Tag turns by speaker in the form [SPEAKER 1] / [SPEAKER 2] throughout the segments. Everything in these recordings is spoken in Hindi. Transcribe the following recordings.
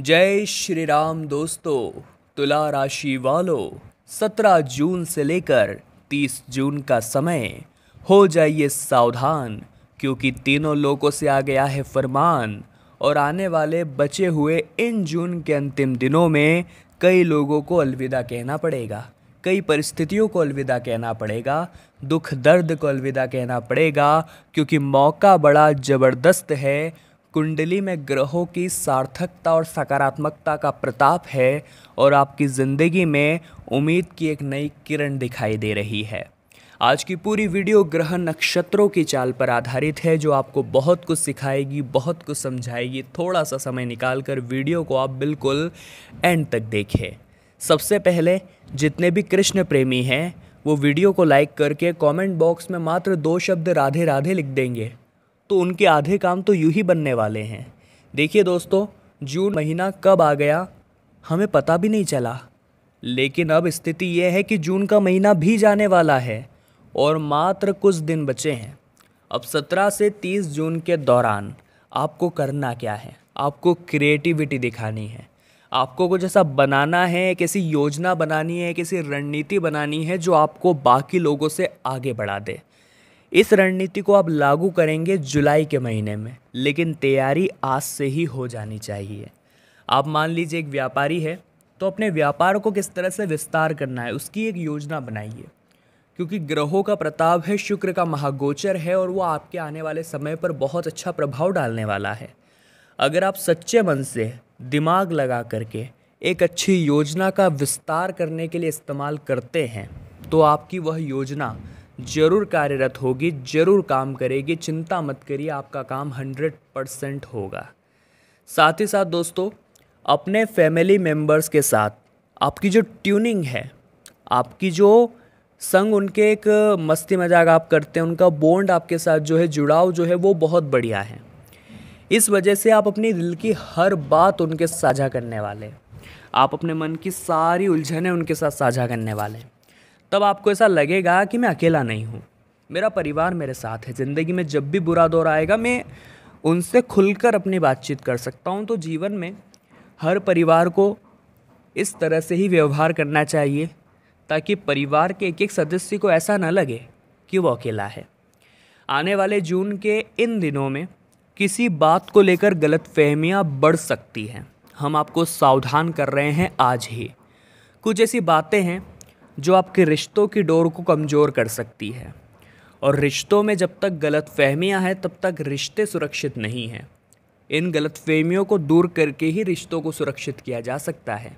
[SPEAKER 1] जय श्री राम दोस्तों तुला राशि वालों सत्रह जून से लेकर तीस जून का समय हो जाइए सावधान क्योंकि तीनों लोगों से आ गया है फरमान और आने वाले बचे हुए इन जून के अंतिम दिनों में कई लोगों को अलविदा कहना पड़ेगा कई परिस्थितियों को अलविदा कहना पड़ेगा दुख दर्द को अलविदा कहना पड़ेगा क्योंकि मौका बड़ा ज़बरदस्त है कुंडली में ग्रहों की सार्थकता और सकारात्मकता का प्रताप है और आपकी ज़िंदगी में उम्मीद की एक नई किरण दिखाई दे रही है आज की पूरी वीडियो ग्रह नक्षत्रों की चाल पर आधारित है जो आपको बहुत कुछ सिखाएगी बहुत कुछ समझाएगी थोड़ा सा समय निकाल कर वीडियो को आप बिल्कुल एंड तक देखें सबसे पहले जितने भी कृष्ण प्रेमी हैं वो वीडियो को लाइक करके कमेंट बॉक्स में मात्र दो शब्द राधे राधे लिख देंगे तो उनके आधे काम तो यूं ही बनने वाले हैं देखिए दोस्तों जून महीना कब आ गया हमें पता भी नहीं चला लेकिन अब स्थिति यह है कि जून का महीना भी जाने वाला है और मात्र कुछ दिन बचे हैं अब 17 से 30 जून के दौरान आपको करना क्या है आपको क्रिएटिविटी दिखानी है आपको कुछ ऐसा बनाना है एक ऐसी योजना बनानी है एक ऐसी रणनीति बनानी है जो आपको बाकी लोगों से आगे बढ़ा दे इस रणनीति को आप लागू करेंगे जुलाई के महीने में लेकिन तैयारी आज से ही हो जानी चाहिए आप मान लीजिए एक व्यापारी है तो अपने व्यापार को किस तरह से विस्तार करना है उसकी एक योजना बनाइए क्योंकि ग्रहों का प्रताप है शुक्र का महागोचर है और वो आपके आने वाले समय पर बहुत अच्छा प्रभाव डालने वाला है अगर आप सच्चे मन से दिमाग लगा करके एक अच्छी योजना का विस्तार करने के लिए इस्तेमाल करते हैं तो आपकी वह योजना जरूर कार्यरत होगी जरूर काम करेगी चिंता मत करिए आपका काम हंड्रेड परसेंट होगा साथ ही साथ दोस्तों अपने फैमिली मेम्बर्स के साथ आपकी जो ट्यूनिंग है आपकी जो संग उनके एक मस्ती मजाक आप करते हैं उनका बॉन्ड आपके साथ जो है जुड़ाव जो है वो बहुत बढ़िया है इस वजह से आप अपनी दिल की हर बात उनके साझा करने वाले आप अपने मन की सारी उलझनें उनके साथ साझा करने वाले हैं तब आपको ऐसा लगेगा कि मैं अकेला नहीं हूँ मेरा परिवार मेरे साथ है ज़िंदगी में जब भी बुरा दौर आएगा मैं उनसे खुलकर अपनी बातचीत कर सकता हूँ तो जीवन में हर परिवार को इस तरह से ही व्यवहार करना चाहिए ताकि परिवार के एक एक सदस्य को ऐसा न लगे कि वो अकेला है आने वाले जून के इन दिनों में किसी बात को लेकर गलत फहमियाँ बढ़ सकती हैं हम आपको सावधान कर रहे हैं आज ही कुछ ऐसी बातें हैं जो आपके रिश्तों की डोर को कमज़ोर कर सकती है और रिश्तों में जब तक गलत फहमियाँ हैं तब तक रिश्ते सुरक्षित नहीं हैं इन गलत फहमियों को दूर करके ही रिश्तों को सुरक्षित किया जा सकता है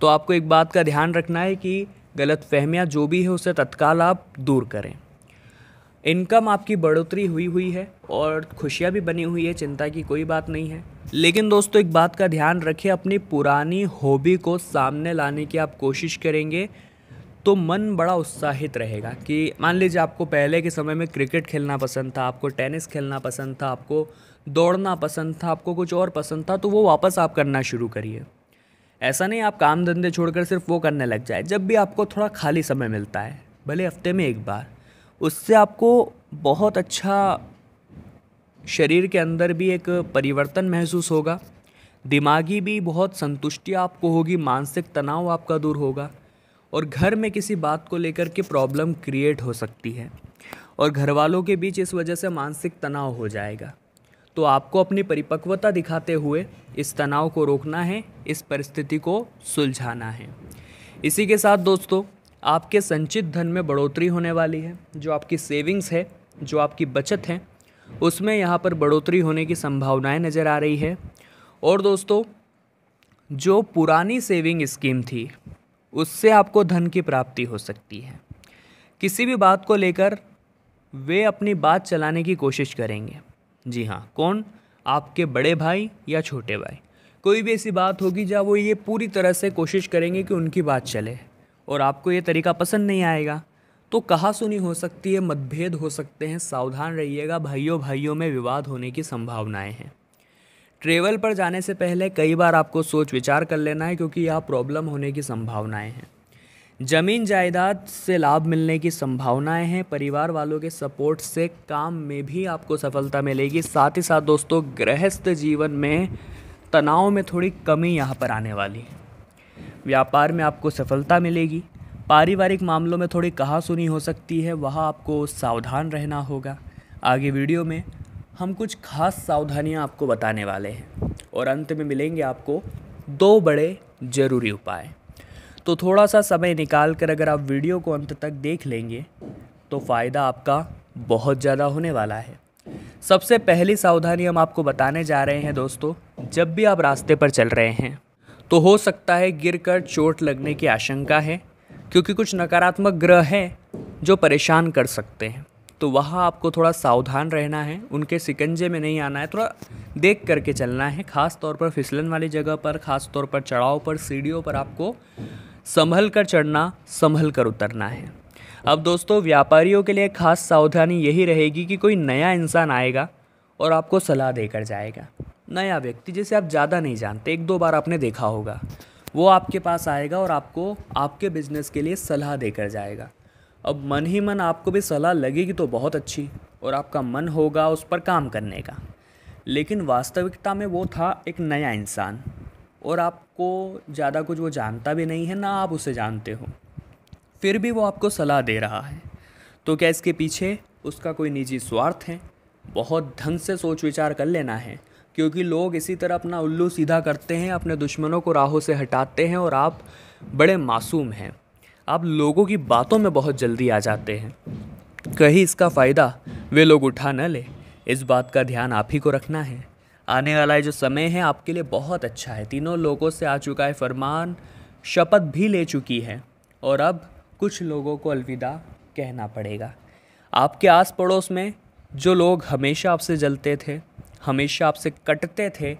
[SPEAKER 1] तो आपको एक बात का ध्यान रखना है कि गलत फहमियाँ जो भी है उसे तत्काल आप दूर करें इनकम आपकी बढ़ोतरी हुई हुई है और खुशियाँ भी बनी हुई है चिंता की कोई बात नहीं है लेकिन दोस्तों एक बात का ध्यान रखें अपनी पुरानी हॉबी को सामने लाने की आप कोशिश करेंगे तो मन बड़ा उत्साहित रहेगा कि मान लीजिए आपको पहले के समय में क्रिकेट खेलना पसंद था आपको टेनिस खेलना पसंद था आपको दौड़ना पसंद था आपको कुछ और पसंद था तो वो वापस आप करना शुरू करिए ऐसा नहीं आप काम धंधे छोड़कर सिर्फ वो करने लग जाए जब भी आपको थोड़ा खाली समय मिलता है भले हफ्ते में एक बार उससे आपको बहुत अच्छा शरीर के अंदर भी एक परिवर्तन महसूस होगा दिमागी भी बहुत संतुष्टि आपको होगी मानसिक तनाव आपका दूर होगा और घर में किसी बात को लेकर के प्रॉब्लम क्रिएट हो सकती है और घर वालों के बीच इस वजह से मानसिक तनाव हो जाएगा तो आपको अपनी परिपक्वता दिखाते हुए इस तनाव को रोकना है इस परिस्थिति को सुलझाना है इसी के साथ दोस्तों आपके संचित धन में बढ़ोतरी होने वाली है जो आपकी सेविंग्स है जो आपकी बचत है उसमें यहाँ पर बढ़ोतरी होने की संभावनाएं नज़र आ रही है और दोस्तों जो पुरानी सेविंग स्कीम थी उससे आपको धन की प्राप्ति हो सकती है किसी भी बात को लेकर वे अपनी बात चलाने की कोशिश करेंगे जी हाँ कौन आपके बड़े भाई या छोटे भाई कोई भी ऐसी बात होगी जहाँ वो ये पूरी तरह से कोशिश करेंगे कि उनकी बात चले और आपको ये तरीका पसंद नहीं आएगा तो कहा सुनी हो सकती है मतभेद हो सकते हैं सावधान रहिएगा भाइयों भाइयों में विवाद होने की संभावनाएं हैं ट्रेवल पर जाने से पहले कई बार आपको सोच विचार कर लेना है क्योंकि यहाँ प्रॉब्लम होने की संभावनाएं हैं ज़मीन जायदाद से लाभ मिलने की संभावनाएं हैं परिवार वालों के सपोर्ट से काम में भी आपको सफलता मिलेगी साथ ही साथ दोस्तों गृहस्थ जीवन में तनाव में थोड़ी कमी यहाँ पर आने वाली है व्यापार में आपको सफलता मिलेगी पारिवारिक मामलों में थोड़ी कहासुनी हो सकती है वहाँ आपको सावधान रहना होगा आगे वीडियो में हम कुछ खास सावधानियाँ आपको बताने वाले हैं और अंत में मिलेंगे आपको दो बड़े ज़रूरी उपाय तो थोड़ा सा समय निकाल कर अगर आप वीडियो को अंत तक देख लेंगे तो फ़ायदा आपका बहुत ज़्यादा होने वाला है सबसे पहली सावधानी हम आपको बताने जा रहे हैं दोस्तों जब भी आप रास्ते पर चल रहे हैं तो हो सकता है गिर कर चोट लगने की आशंका है क्योंकि कुछ नकारात्मक ग्रह हैं जो परेशान कर सकते हैं तो वहाँ आपको थोड़ा सावधान रहना है उनके सिकंजे में नहीं आना है थोड़ा देख करके चलना है ख़ास तौर पर फिसलन वाली जगह पर ख़ास तौर पर चढ़ाव पर सीढ़ियों पर आपको संभल कर चढ़ना संभल कर उतरना है अब दोस्तों व्यापारियों के लिए खास सावधानी यही रहेगी कि कोई नया इंसान आएगा और आपको सलाह देकर जाएगा नया व्यक्ति जिसे आप ज़्यादा नहीं जानते एक दो बार आपने देखा होगा वो आपके पास आएगा और आपको आपके बिजनेस के लिए सलाह देकर जाएगा अब मन ही मन आपको भी सलाह लगेगी तो बहुत अच्छी और आपका मन होगा उस पर काम करने का लेकिन वास्तविकता में वो था एक नया इंसान और आपको ज़्यादा कुछ वो जानता भी नहीं है ना आप उसे जानते हो फिर भी वो आपको सलाह दे रहा है तो क्या इसके पीछे उसका कोई निजी स्वार्थ है बहुत ढंग से सोच विचार कर लेना है क्योंकि लोग इसी तरह अपना उल्लू सीधा करते हैं अपने दुश्मनों को राहों से हटाते हैं और आप बड़े मासूम हैं आप लोगों की बातों में बहुत जल्दी आ जाते हैं कहीं इसका फ़ायदा वे लोग उठा न ले इस बात का ध्यान आप ही को रखना है आने वाला जो समय है आपके लिए बहुत अच्छा है तीनों लोगों से आ चुका है फरमान शपथ भी ले चुकी है और अब कुछ लोगों को अलविदा कहना पड़ेगा आपके आस पड़ोस में जो लोग हमेशा आपसे जलते थे हमेशा आपसे कटते थे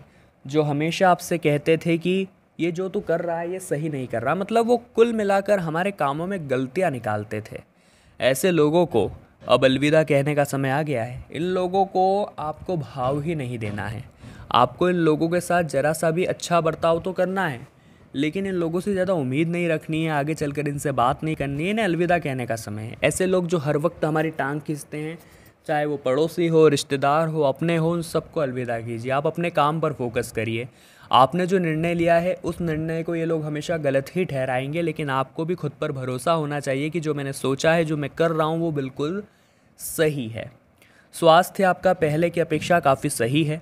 [SPEAKER 1] जो हमेशा आपसे कहते थे कि ये जो तू कर रहा है ये सही नहीं कर रहा मतलब वो कुल मिलाकर हमारे कामों में गलतियाँ निकालते थे ऐसे लोगों को अब अलविदा कहने का समय आ गया है इन लोगों को आपको भाव ही नहीं देना है आपको इन लोगों के साथ ज़रा सा भी अच्छा बर्ताव तो करना है लेकिन इन लोगों से ज़्यादा उम्मीद नहीं रखनी है आगे चलकर इनसे बात नहीं करनी है इन्हें अलविदा कहने का समय है ऐसे लोग जो हर वक्त हमारी टांग खींचते हैं चाहे वो पड़ोसी हो रिश्तेदार हो अपने हो उन सबको अलविदा कीजिए आप अपने काम पर फोकस करिए आपने जो निर्णय लिया है उस निर्णय को ये लोग हमेशा गलत ही ठहराएंगे लेकिन आपको भी खुद पर भरोसा होना चाहिए कि जो मैंने सोचा है जो मैं कर रहा हूँ वो बिल्कुल सही है स्वास्थ्य आपका पहले की अपेक्षा काफ़ी सही है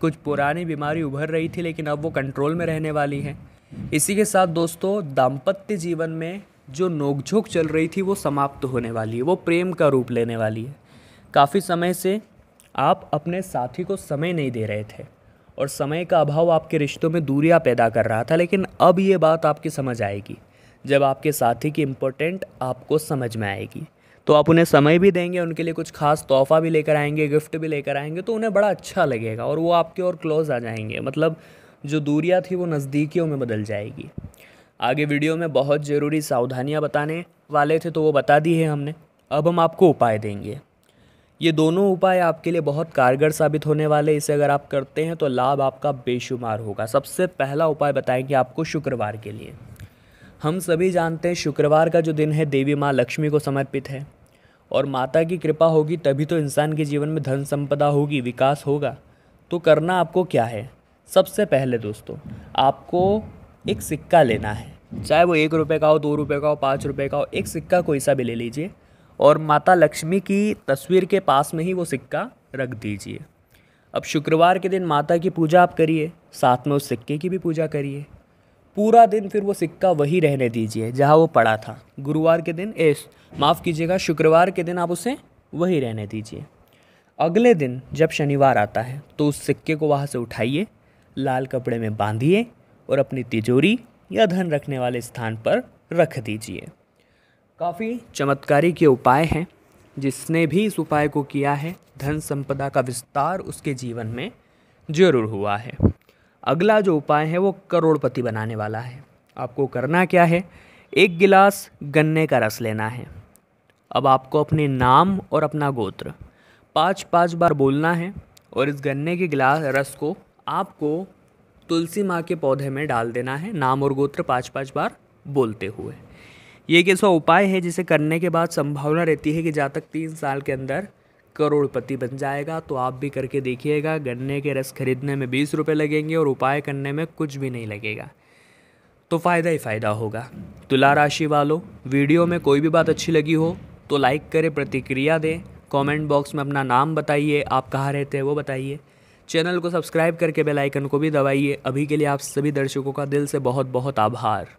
[SPEAKER 1] कुछ पुरानी बीमारी उभर रही थी लेकिन अब वो कंट्रोल में रहने वाली हैं इसी के साथ दोस्तों दाम्पत्य जीवन में जो नोकझोंक चल रही थी वो समाप्त होने वाली है वो प्रेम का रूप लेने वाली है काफ़ी समय से आप अपने साथी को समय नहीं दे रहे थे और समय का अभाव आपके रिश्तों में दूरियां पैदा कर रहा था लेकिन अब ये बात आपकी समझ आएगी जब आपके साथी की इम्पोर्टेंट आपको समझ में आएगी तो आप उन्हें समय भी देंगे उनके लिए कुछ खास तोहफ़ा भी लेकर आएंगे गिफ्ट भी लेकर आएंगे तो उन्हें बड़ा अच्छा लगेगा और वो आपके और क्लोज़ आ जाएंगे मतलब जो दूरियाँ थी वो नज़दीकियों में बदल जाएगी आगे वीडियो में बहुत ज़रूरी सावधानियाँ बताने वाले थे तो वो बता दी है हमने अब हम आपको उपाय देंगे ये दोनों उपाय आपके लिए बहुत कारगर साबित होने वाले इसे अगर आप करते हैं तो लाभ आपका बेशुमार होगा सबसे पहला उपाय बताएंगे आपको शुक्रवार के लिए हम सभी जानते हैं शुक्रवार का जो दिन है देवी माँ लक्ष्मी को समर्पित है और माता की कृपा होगी तभी तो इंसान के जीवन में धन संपदा होगी विकास होगा तो करना आपको क्या है सबसे पहले दोस्तों आपको एक सिक्का लेना है चाहे वो एक रुपये का हो दो रुपये का हो पाँच रुपये का हो एक सिक्का कोई सा भी ले लीजिए और माता लक्ष्मी की तस्वीर के पास में ही वो सिक्का रख दीजिए अब शुक्रवार के दिन माता की पूजा आप करिए साथ में उस सिक्के की भी पूजा करिए पूरा दिन फिर वो सिक्का वही रहने दीजिए जहाँ वो पड़ा था गुरुवार के दिन एस माफ़ कीजिएगा शुक्रवार के दिन आप उसे वही रहने दीजिए अगले दिन जब शनिवार आता है तो उस सिक्के को वहाँ से उठाइए लाल कपड़े में बांधिए और अपनी तिजोरी या धन रखने वाले स्थान पर रख दीजिए काफ़ी चमत्कारी के उपाय हैं जिसने भी इस उपाय को किया है धन संपदा का विस्तार उसके जीवन में जरूर हुआ है अगला जो उपाय है वो करोड़पति बनाने वाला है आपको करना क्या है एक गिलास गन्ने का रस लेना है अब आपको अपने नाम और अपना गोत्र पाँच पाँच बार बोलना है और इस गन्ने के गिलास रस को आपको तुलसी माँ के पौधे में डाल देना है नाम और गोत्र पाँच पाँच बार बोलते हुए ये एक ऐसा उपाय है जिसे करने के बाद संभावना रहती है कि तक तीन साल के अंदर करोड़पति बन जाएगा तो आप भी करके देखिएगा गन्ने के रस खरीदने में बीस रुपये लगेंगे और उपाय करने में कुछ भी नहीं लगेगा तो फ़ायदा ही फ़ायदा होगा तुला तो राशि वालों वीडियो में कोई भी बात अच्छी लगी हो तो लाइक करें प्रतिक्रिया दें कमेंट बॉक्स में अपना नाम बताइए आप कहाँ रहते हैं वो बताइए चैनल को सब्सक्राइब करके बेल आइकन को भी दबाइए अभी के लिए आप सभी दर्शकों का दिल से बहुत बहुत आभार